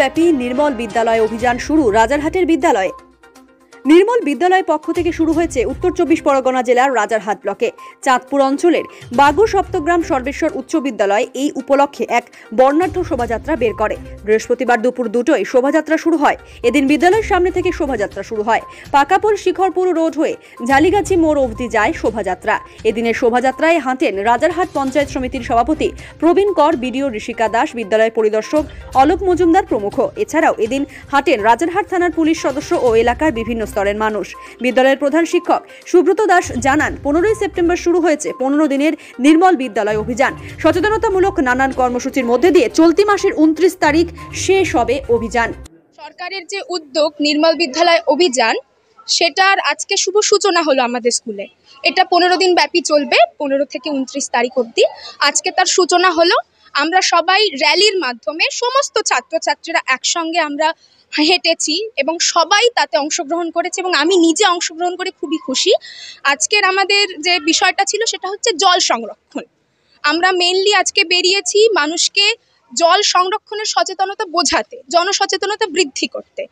ব্যাপী নির্মল বিদ্যালয় অভিযান শুরু রাজারহাটের বিদ্যালয়ে নির্মল বিদ্যালয় পক্ষ থেকে শুরু হয়েছে উত্তর চব্বিশ পরগনা জেলার রাজারহাট ব্লকে চাঁদপুর অঞ্চলের বাগু সপ্তগ্রাম সর্বেশ্বর উচ্চ বিদ্যালয় এই উপলক্ষে এক বর্ণাঢ্য শোভাযাত্রা বের করে বৃহস্পতিবার দুপুর দুটোয় শোভাযাত্রা শুরু হয় এদিন বিদ্যালয়ের সামনে থেকে শোভাযাত্রা শুরু হয় পাকাপুর শিখরপুর রোড হয়ে ঝালিগাছি মোড় অবধি যায় শোভাযাত্রা এদিনের শোভাযাত্রায় হাঁটেন রাজারহাট পঞ্চায়েত সমিতির সভাপতি প্রবীণ কর বিডিও ঋষিকা দাস বিদ্যালয় পরিদর্শক অলোক মজুমদার প্রমুখ এছাড়াও এদিন হাঁটেন রাজারহাট থানার পুলিশ সদস্য ও এলাকার বিভিন্ন স্তরের মানুষ বিদ্যালয়ের প্রধান শিক্ষক সুব্রত দাস জানান পনেরোই সেপ্টেম্বর শুরু হয়েছে পনেরো দিনের নির্মল বিদ্যালয় অভিযান সচেতনতামূলক নানান কর্মসূচির মধ্যে দিয়ে চলতি মাসের উনত্রিশ তারিখ শেষ হবে অভিযান সরকারের যে উদ্যোগ নির্মল বিদ্যালয় অভিযান সেটার আজকে শুভ সূচনা হলো আমাদের স্কুলে এটা পনেরো দিন ব্যাপী চলবে পনেরো থেকে উনত্রিশ তারিখ অব্দি আজকে তার সূচনা হলো আমরা সবাই র্যালির মাধ্যমে সমস্ত ছাত্রছাত্রীরা একসঙ্গে আমরা হেঁটেছি এবং সবাই তাতে অংশগ্রহণ করেছে এবং আমি নিজে অংশগ্রহণ করে খুবই খুশি আজকের আমাদের যে বিষয়টা ছিল সেটা হচ্ছে জল সংরক্ষণ আমরা মেনলি আজকে বেরিয়েছি মানুষকে জল সংরক্ষণের সচেতনতা বোঝাতে জনসচেতনতা বৃদ্ধি করতে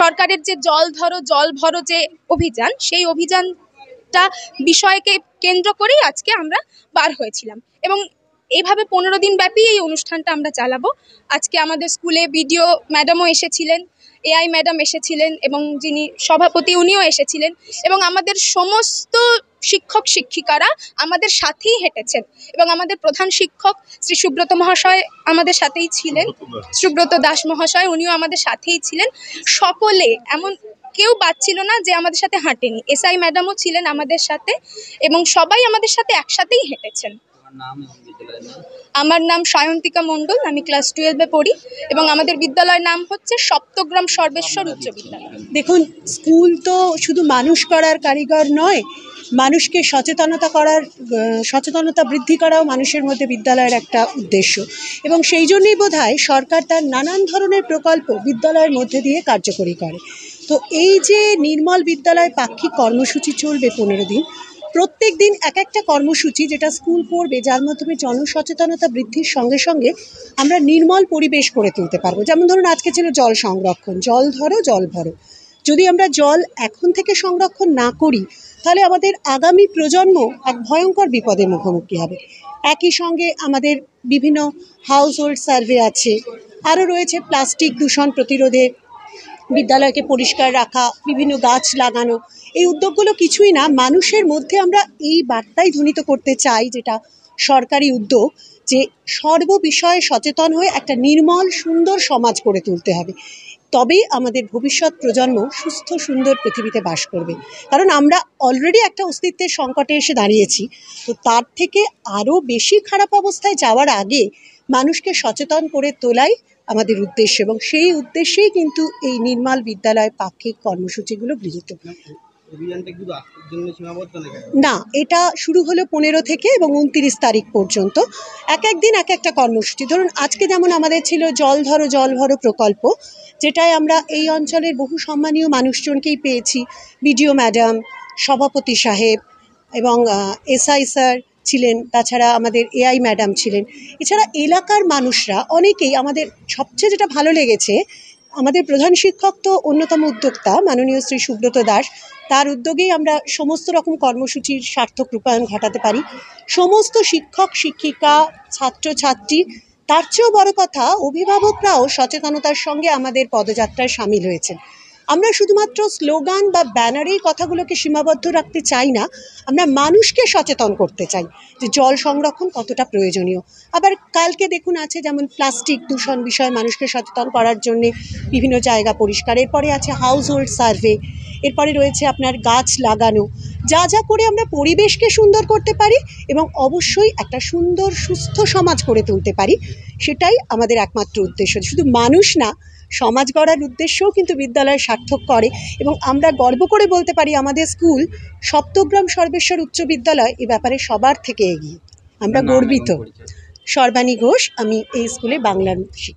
সরকারের যে জল ধরো জল ভরো যে অভিযান সেই অভিযানটা বিষয়কে কেন্দ্র করেই আজকে আমরা বার হয়েছিলাম এবং এইভাবে পনেরো দিন ব্যাপী এই অনুষ্ঠানটা আমরা চালাবো আজকে আমাদের স্কুলে বিডিও ম্যাডামও এসেছিলেন এআই ম্যাডাম এসেছিলেন এবং যিনি সভাপতি উনিও এসেছিলেন এবং আমাদের সমস্ত শিক্ষক শিক্ষিকারা আমাদের সাথেই হেঁটেছেন এবং আমাদের প্রধান শিক্ষক শ্রী সুব্রত মহাশয় আমাদের সাথেই ছিলেন সুব্রত দাস মহাশয় উনিও আমাদের সাথেই ছিলেন সকলে এমন কেউ বাচ্ছিল না যে আমাদের সাথে হাঁটেনি এসআই ম্যাডামও ছিলেন আমাদের সাথে এবং সবাই আমাদের সাথে একসাথেই হেঁটেছেন আমার নাম সায়ন্তিকা মণ্ডল আমি ক্লাস টুয়েলভে পড়ি এবং আমাদের বিদ্যালয়ের নাম হচ্ছে সপ্তগ্রাম সর্বেশ্বর উচ্চ বিদ্যালয় দেখুন স্কুল তো শুধু মানুষ করার কারিগর নয় মানুষকে সচেতনতা করার সচেতনতা বৃদ্ধি করাও মানুষের মধ্যে বিদ্যালয়ের একটা উদ্দেশ্য এবং সেই জন্যই বোধ সরকার তার নানান ধরনের প্রকল্প বিদ্যালয়ের মধ্যে দিয়ে কার্যকরী করে তো এই যে নির্মল বিদ্যালয় পাক্ষিক কর্মসূচি চলবে পনেরো দিন প্রত্যেক দিন এক একটা কর্মসূচি যেটা স্কুল করবে যার মাধ্যমে জনসচেতনতা বৃদ্ধির সঙ্গে সঙ্গে আমরা নির্মল পরিবেশ করে তুলতে পারবো যেমন ধরুন আজকে ছিল জল সংরক্ষণ জল ধরো জল ভরো যদি আমরা জল এখন থেকে সংরক্ষণ না করি তাহলে আমাদের আগামী প্রজন্ম এক ভয়ঙ্কর বিপদের মুখোমুখি হবে একই সঙ্গে আমাদের বিভিন্ন হাউস হোল্ড সার্ভে আছে আরও রয়েছে প্লাস্টিক দূষণ প্রতিরোধে বিদ্যালয়কে পরিষ্কার রাখা বিভিন্ন গাছ লাগানো এই উদ্যোগগুলো কিছুই না মানুষের মধ্যে আমরা এই বার্তাই ধ্বনিত করতে চাই যেটা সরকারি উদ্যোগ যে সর্ববিষয়ে সচেতন হয়ে একটা নির্মল সুন্দর সমাজ গড়ে তুলতে হবে তবেই আমাদের ভবিষ্যৎ প্রজন্ম সুস্থ সুন্দর পৃথিবীতে বাস করবে কারণ আমরা অলরেডি একটা অস্তিত্বের সংকটে এসে দাঁড়িয়েছি তো তার থেকে আরও বেশি খারাপ অবস্থায় যাওয়ার আগে মানুষকে সচেতন করে তোলাই আমাদের উদ্দেশ্য এবং সেই উদ্দেশ্যেই কিন্তু এই নির্মাল বিদ্যালয় পাক্ষিক কর্মসূচিগুলো গৃহীত না এটা শুরু হলো পনেরো থেকে এবং উনত্রিশ তারিখ পর্যন্ত এক একদিন এক একটা কর্মসূচি ধরুন আজকে যেমন আমাদের ছিল জল ধরো জল ভরো প্রকল্প যেটায় আমরা এই অঞ্চলের বহু সম্মানীয় মানুষজনকেই পেয়েছি বিডিও ম্যাডাম সভাপতি সাহেব এবং এসআই স্যার ছিলেন তাছাড়া আমাদের এআই ম্যাডাম ছিলেন এছাড়া এলাকার মানুষরা অনেকেই আমাদের সবচেয়ে যেটা ভালো লেগেছে আমাদের প্রধান শিক্ষক তো অন্যতম উদ্যোক্তা মাননীয় শ্রী সুব্রত দাস তার উদ্যোগেই আমরা সমস্ত রকম কর্মসূচির সার্থক রূপায়ণ ঘটাতে পারি সমস্ত শিক্ষক শিক্ষিকা ছাত্রছাত্রী তার চেয়েও বড় কথা অভিভাবকরাও সচেতনতার সঙ্গে আমাদের পদযাত্রায় সামিল হয়েছেন আমরা শুধুমাত্র স্লোগান বা ব্যানারেই কথাগুলোকে সীমাবদ্ধ রাখতে চাই না আমরা মানুষকে সচেতন করতে চাই যে জল সংরক্ষণ কতটা প্রয়োজনীয় আবার কালকে দেখুন আছে যেমন প্লাস্টিক দূষণ বিষয়ে মানুষকে সচেতন করার জন্য বিভিন্ন জায়গা পরিষ্কার এরপরে আছে হাউস হোল্ড সার্ভে এরপরে রয়েছে আপনার গাছ লাগানো যা যা করে আমরা পরিবেশকে সুন্দর করতে পারি এবং অবশ্যই একটা সুন্দর সুস্থ সমাজ করে তুলতে পারি সেটাই আমাদের একমাত্র উদ্দেশ্য শুধু মানুষ না সমাজ গড়ার উদ্দেশ্যও কিন্তু বিদ্যালয় সার্থক করে এবং আমরা গর্ব করে বলতে পারি আমাদের স্কুল সপ্তগ্রাম সর্বেশ্বর উচ্চ বিদ্যালয় এ ব্যাপারে সবার থেকে এগিয়ে আমরা গর্বিত সর্বাণী ঘোষ আমি এই স্কুলে বাংলা শিখি